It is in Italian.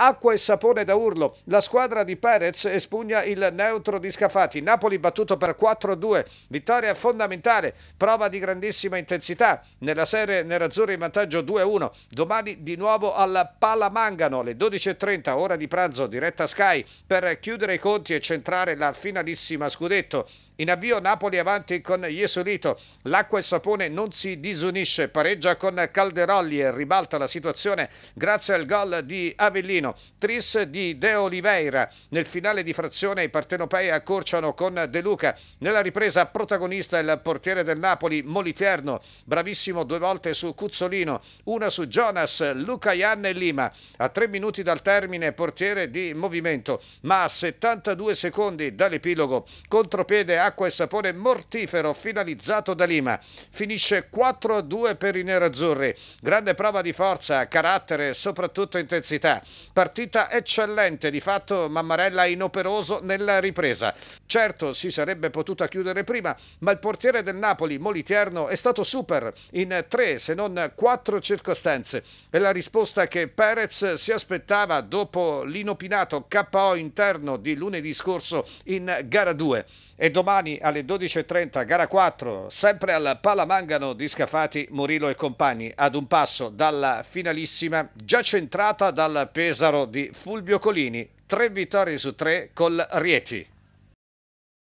Acqua e sapone da urlo. La squadra di Perez espugna il neutro di Scafati. Napoli battuto per 4-2. Vittoria fondamentale. Prova di grandissima intensità. Nella serie nerazzurra in vantaggio 2-1. Domani di nuovo al Palamangano alle 12.30, ora di pranzo, diretta Sky, per chiudere i conti e centrare la finalissima scudetto. In avvio Napoli avanti con Jesolito, l'acqua e sapone non si disunisce, pareggia con Calderolli e ribalta la situazione grazie al gol di Avellino. Milano, tris di De Oliveira. Nel finale di frazione i partenopei accorciano con De Luca. Nella ripresa protagonista il portiere del Napoli, Moliterno, bravissimo due volte su Cuzzolino, una su Jonas, Luca Ian e Lima. A tre minuti dal termine portiere di movimento, ma a 72 secondi dall'epilogo, contropiede acqua e sapone mortifero finalizzato da Lima. Finisce 4-2 per i nerazzurri. Grande prova di forza, carattere e soprattutto intensità. Partita eccellente, di fatto Mammarella inoperoso nella ripresa. Certo si sarebbe potuta chiudere prima, ma il portiere del Napoli, Molitierno, è stato super in tre se non quattro circostanze. E la risposta che Perez si aspettava dopo l'inopinato KO interno di lunedì scorso in gara 2. E domani alle 12.30, gara 4, sempre al Palamangano di Scafati, Murillo e compagni, ad un passo dalla finalissima, già centrata dal Pesa Pesaro di Fulvio Colini, tre vittorie su tre col Rieti.